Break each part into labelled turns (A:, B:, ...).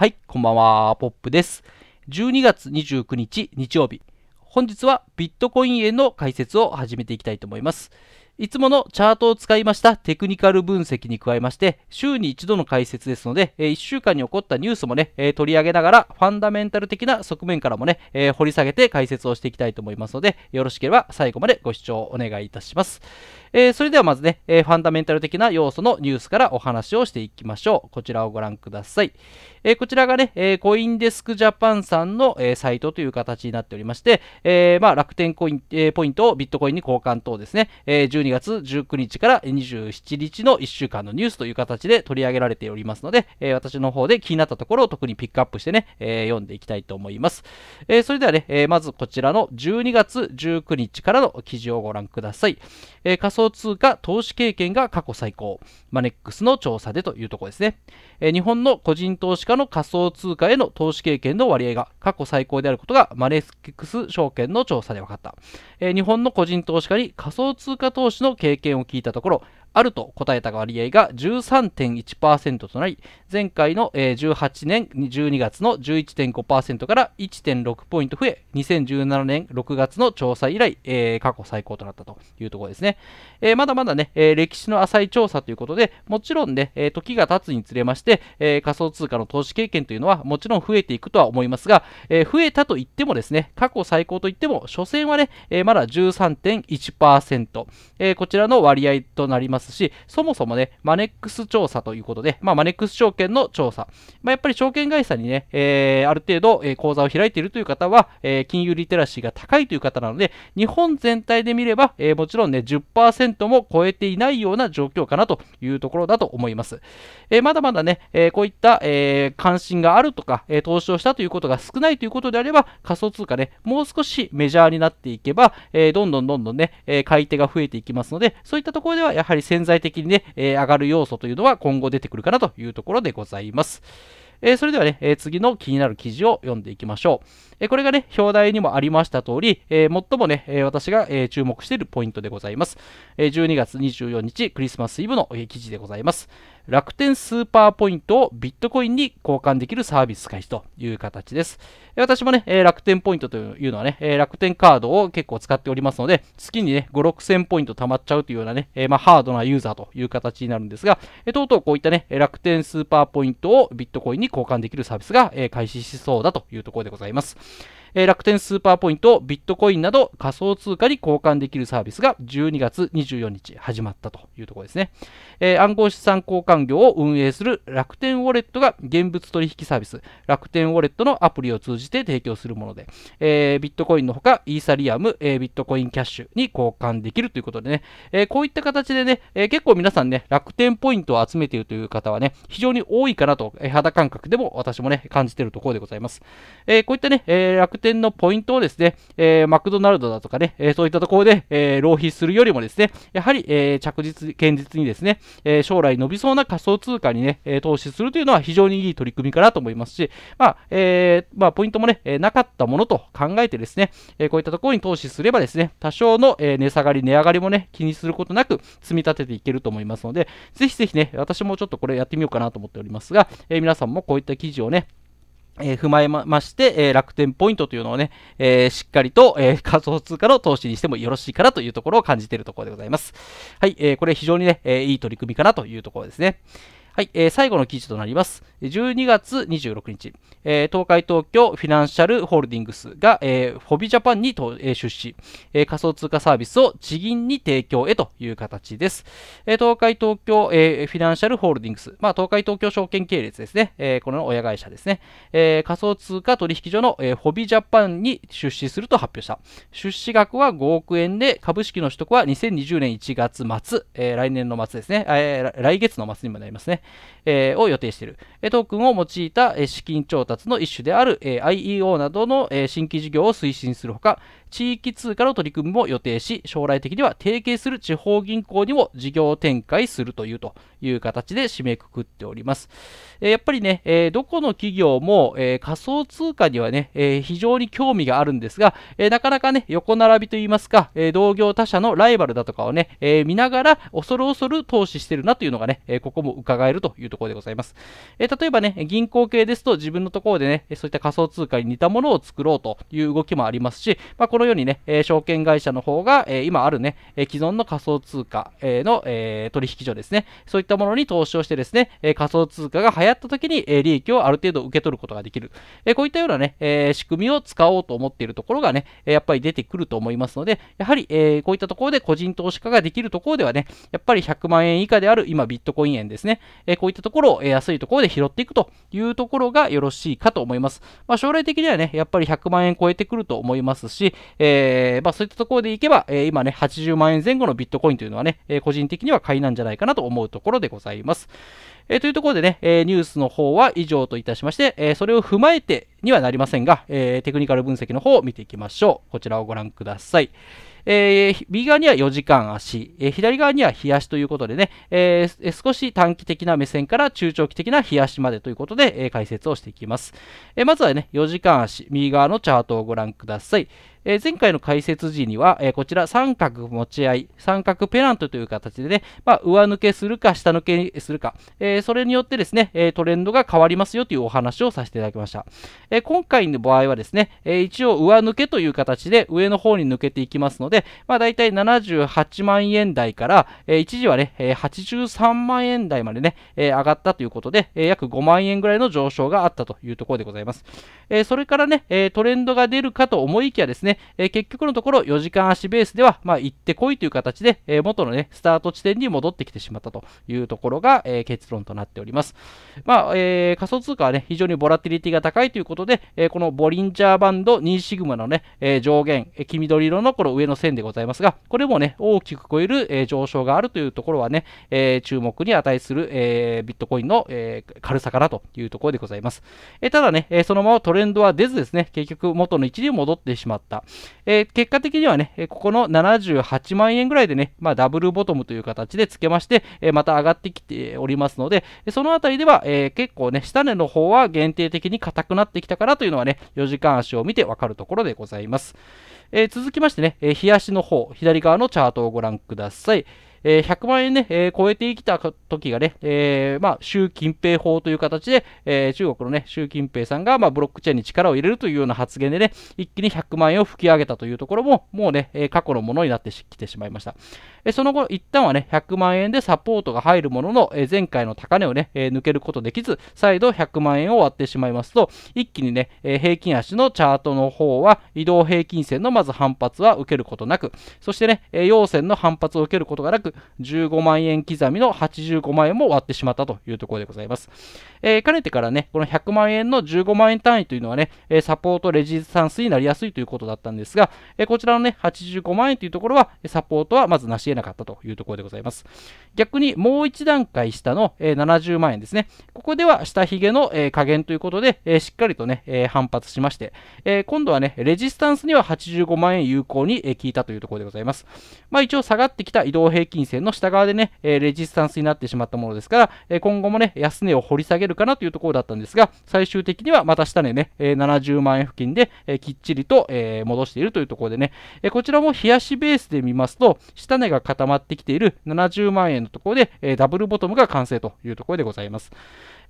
A: はい、こんばんは、ポップです。12月29日日曜日、本日はビットコインへの解説を始めていきたいと思います。いつものチャートを使いましたテクニカル分析に加えまして、週に一度の解説ですので、1週間に起こったニュースもね、取り上げながら、ファンダメンタル的な側面からもね、掘り下げて解説をしていきたいと思いますので、よろしければ最後までご視聴お願いいたします。えー、それではまずね、えー、ファンダメンタル的な要素のニュースからお話をしていきましょう。こちらをご覧ください。えー、こちらがね、えコインデスクジャパンさんの、えサイトという形になっておりまして、えまあ、楽天コイン、えポイントをビットコインに交換等ですね、え12月19日から27日の1週間のニュースという形で取り上げられておりますので、え私の方で気になったところを特にピックアップしてね、え読んでいきたいと思います。えそれではね、えまずこちらの12月19日からの記事をご覧ください。えー想通貨投資経験が過去最高、マネックスの調査でというところですね、え日本の個人投資家の仮想通貨への投資経験の割合が過去最高であることがマネックス証券の調査で分かった、え日本の個人投資家に仮想通貨投資の経験を聞いたところ、あると答えた割合が13.1%となり、前回の18年12月の11.5%から1.6ポイント増え、2017年6月の調査以来、えー、過去最高となったというところですね。えー、まだまだね、えー、歴史の浅い調査ということで、もちろんね、え時が経つにつれまして、え仮想通貨の投資経験というのはもちろん増えていくとは思いますが、え増えたといってもですね、過去最高といっても、所詮はね、えまだ13.1%、えこちらの割合となりますますし、そもそもね、マネックス調査ということで、まあ、マネックス証券の調査、まあ、やっぱり証券会社にね、えー、ある程度、えー、口座を開いているという方は、えー、金融リテラシーが高いという方なので、日本全体で見れば、えもちろんね、10%も超えていないような状況かなというところだと思います。えまだまだね、えこういった、え関心があるとか、え投資をしたということが少ないということであれば、仮想通貨ね、もう少しメジャーになっていけば、えどんどんどんどんね、え買い手が増えていきますので、そういったところではやはり潜在的にね、えー、上がる要素というのは今後出てくるかなというところでございます。えー、それではね、えー、次の気になる記事を読んでいきましょう。えー、これがね、表題にもありました通り、え最もね、え私が、え注目しているポイントでございます。え12月24日、クリスマスイブの、え記事でございます。楽天スーパーポイントをビットコインに交換できるサービス開始という形です。私もね、え楽天ポイントというのはね、え楽天カードを結構使っておりますので、月にね、5、6000ポイント貯まっちゃうというようなね、えまあ、ハードなユーザーという形になるんですが、えとうとうこういったね、楽天スーパーポイントをビットコインに交換できるサービスが、え開始しそうだというところでございます。えー、楽天スーパーポイントをビットコインなど仮想通貨に交換できるサービスが12月24日始まったというところですね、えー、暗号資産交換業を運営する楽天ウォレットが現物取引サービス楽天ウォレットのアプリを通じて提供するもので、えー、ビットコインのほかイーサリアム、えビットコインキャッシュに交換できるということでね、えこういった形でね、え結構皆さんね楽天ポイントを集めているという方はね非常に多いかなと、え肌感覚でも私もね感じているところでございます、えこういったね、えー、楽点のポイントをですね、えー、マクドナルドだとかね、えー、そういったところで、えー、浪費するよりもですね、やはり、え着実、堅実にですね、え将来伸びそうな仮想通貨にね、え投資するというのは非常にいい取り組みかなと思いますし、まあ、えまあ、ポイントもね、えなかったものと考えてですね、えこういったところに投資すればですね、多少の、え値下がり、値上がりもね、気にすることなく積み立てていけると思いますので、ぜひぜひね、私もちょっとこれやってみようかなと思っておりますが、え皆さんもこういった記事をね、えー、踏まえまして、えー、楽天ポイントというのをね、えー、しっかりと、え仮想通貨の投資にしてもよろしいかなというところを感じているところでございます。はい、えこれ非常にね、えいい取り組みかなというところですね。はい、えー、最後の記事となります。12月26日、えー、東海東京フィナンシャルホールディングスが、えー、フォビジャパンに、えー、出資、えー、仮想通貨サービスを地銀に提供へという形です。えー、東海東京、えー、フィナンシャルホールディングス、まあ、東海東京証券系列ですね、えー、この親会社ですね、えー、仮想通貨取引所の、えー、フォビジャパンに出資すると発表した。出資額は5億円で、株式の取得は2020年1月末、えー、来年の末ですね、えー、来月の末にもなりますね。えー、を予定している。トークンを用いた資金調達の一種である IEO などの新規事業を推進するほか、地域通貨の取り組みも予定し、将来的には提携する地方銀行にも事業展開するというという形で締めくくっております。やっぱりね、どこの企業も仮想通貨にはね、非常に興味があるんですが、なかなかね、横並びといいますか、同業他社のライバルだとかをね、見ながら恐る恐る投資してるなというのがね、ここも伺ええるというところでございます。えー、例えばね、銀行系ですと自分のところでね、そういった仮想通貨に似たものを作ろうという動きもありますし、まあ、このようにね、え証券会社の方が、え今あるね、え既存の仮想通貨、えの、え取引所ですね、そういったものに投資をしてですね、え仮想通貨が流行った時に、え利益をある程度受け取ることができる。えこういったようなね、え仕組みを使おうと思っているところがね、やっぱり出てくると思いますので、やはり、えこういったところで個人投資家ができるところではね、やっぱり100万円以下である今ビットコイン円ですね、えこういったところを、え安いところで拾っていくというところがよろしいかと思います。まあ、将来的にはね、やっぱり100万円超えてくると思いますし、えまあ、そういったところでいけば、え今ね、80万円前後のビットコインというのはね、え個人的には買いなんじゃないかなと思うところでございます。えというところでね、えニュースの方は以上といたしまして、えそれを踏まえてにはなりませんが、えテクニカル分析の方を見ていきましょう。こちらをご覧ください。えー、右側には4時間足、えー、左側には日足ということでね、えー、少し短期的な目線から中長期的な日足までということで、え解説をしていきます。えまずはね、4時間足、右側のチャートをご覧ください。えー、前回の解説時には、えー、こちら三角持ち合い、三角ペナントという形でね、まあ、上抜けするか下抜けするか、えー、それによってですね、えトレンドが変わりますよというお話をさせていただきました。え今回の場合はですね、え一応上抜けという形で上の方に抜けていきますので、まあ、大体78万円台から、え一時はね、え83万円台までね、え上がったということで、え約5万円ぐらいの上昇があったというところでございます。えそれからね、えトレンドが出るかと思いきやですね、ね、えー、結局のところ4時間足ベースでは、まあ、行ってこいという形で、えー、元のね、スタート地点に戻ってきてしまったというところが、えー、結論となっております。まあ、え仮想通貨はね、非常にボラティリティが高いということで、えこのボリンジャーバンド2シグマのね、え上限、え黄緑色のこの上の線でございますが、これもね、大きく超える、え上昇があるというところはね、え注目に値する、えビットコインの、え軽さかなというところでございます。えただね、えそのままトレンドは出ずですね、結局元の位置に戻ってしまった。。えー、結果的にはね、ここの78万円ぐらいでね、まあ、ダブルボトムという形でつけまして、えまた上がってきておりますので、そのあたりでは、え結構ね、下値の方は限定的に硬くなってきたからというのはね、4時間足を見てわかるところでございます。え続きましてね、えー、日足の方、左側のチャートをご覧ください。えー、100万円ね、えー、超えてきた時がね、えー、まあ、習近平法という形で、え中国のね、習近平さんが、まあ、ブロックチェーンに力を入れるというような発言でね、一気に100万円を吹き上げたというところも、もうね、え過去のものになってきてしまいました。えその後、一旦はね、100万円でサポートが入るものの、え前回の高値をね、え抜けることできず、再度100万円を割ってしまいますと、一気にね、え平均足のチャートの方は、移動平均線のまず反発は受けることなく、そしてね、え陽線の反発を受けることがなく、15万円刻みの85万円も割ってしまったというところでございます。えー、かねてからね、この100万円の15万円単位というのはね、サポートレジスタンスになりやすいということだったんですが、えー、こちらのね、85万円というところは、サポートはまずなし得なかったというところでございます。逆にもう1段階下の、えー、70万円ですね。ここでは下髭の、えー、加減ということで、えー、しっかりとね、えー、反発しまして、えー、今度はね、レジスタンスには85万円有効に、えー、効いたというところでございます。まあ一応下がってきた移動平均金線の下側でね、えレジスタンスになってしまったものですから、え今後もね、安値を掘り下げるかなというところだったんですが、最終的にはまた下値ね、え70万円付近で、えきっちりと、え戻しているというところでね、えこちらも冷やしベースで見ますと、下値が固まってきている70万円のところで、えダブルボトムが完成というところでございます。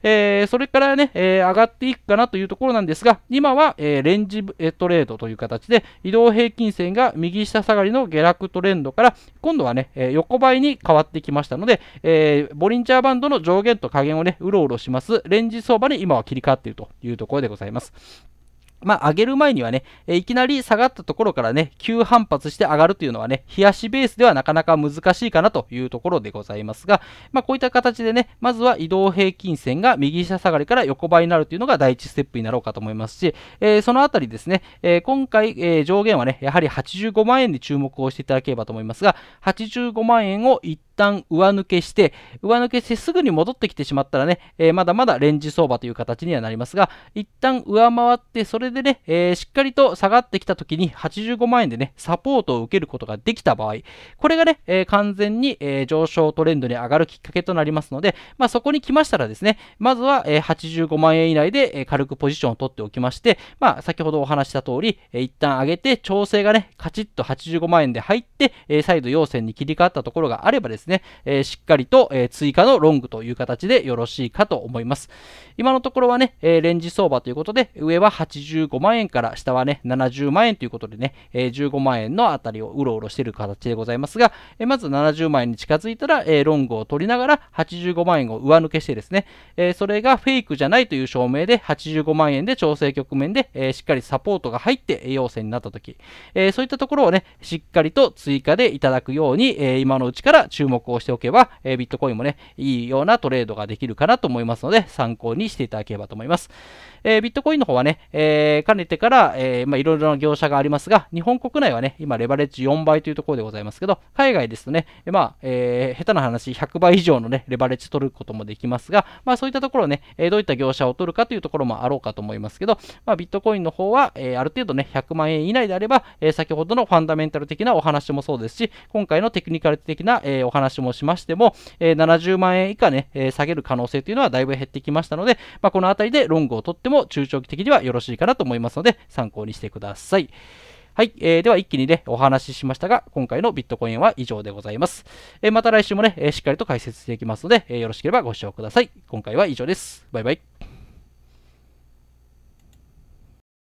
A: えー、それからね、えー、上がっていくかなというところなんですが、今は、えー、レンジトレードという形で、移動平均線が右下下がりの下落トレンドから、今度はね、え横ばいに変わってきましたので、えボリンジャーバンドの上限と下限をね、うろうろします、レンジ相場に今は切り替わっているというところでございます。まあ、上げる前にはね、えいきなり下がったところからね、急反発して上がるというのはね、冷やしベースではなかなか難しいかなというところでございますが、まあ、こういった形でね、まずは移動平均線が右下下がりから横ばいになるというのが第1ステップになろうかと思いますし、えー、そのあたりですね、えー、今回、えー、上限はね、やはり85万円で注目をしていただければと思いますが、85万円を一旦上抜けして、上抜けしてすぐに戻ってきてしまったらね、えー、まだまだレンジ相場という形にはなりますが、一旦上回って、それでね、えー、しっかりと下がってきた時に85万円でね、サポートを受けることができた場合、これがね、えー、完全に、え上昇トレンドに上がるきっかけとなりますので、まあ、そこに来ましたらですね、まずは、え85万円以内で、え軽くポジションを取っておきまして、まあ、先ほどお話した通り、え一旦上げて、調整がね、カチッと85万円で入って、え再度要線に切り替わったところがあればですね、ね、えー、しっかりと、えー、追加のロングという形でよろしいかと思います。今のところはね、えー、レンジ相場ということで、上は85万円から下はね、70万円ということでね、え15万円のあたりをうろうろしている形でございますが、えまず70万円に近づいたら、えロングを取りながら85万円を上抜けしてですね、えそれがフェイクじゃないという証明で85万円で調整局面で、えしっかりサポートが入って要請になったとき、えそういったところをね、しっかりと追加でいただくように、え今のうちから注目目をしておけば、えビットコインもね、いいようなトレードができるかなと思いますので、参考にしていただければと思います。えビットコインの方はね、えかねてから、えまあ、いろいろな業者がありますが、日本国内はね、今、レバレッジ4倍というところでございますけど、海外ですとね、まあ、えー、下手な話、100倍以上のね、レバレッジ取ることもできますが、まあ、そういったところね、えどういった業者を取るかというところもあろうかと思いますけど、まあ、ビットコインの方は、えある程度ね、100万円以内であれば、え先ほどのファンダメンタル的なお話もそうですし、今回のテクニカル的な、えお話話もしましても、えー、70万円以下ね、えー、下げる可能性というのはだいぶ減ってきましたので、まあ、この辺りでロングを取っても中長期的にはよろしいかなと思いますので、参考にしてください。はい、えー、では一気にね、お話ししましたが、今回のビットコインは以上でございます。えー、また来週もね、えー、しっかりと解説していきますので、えー、よろしければご視聴ください。今回は以上です。バイバイ。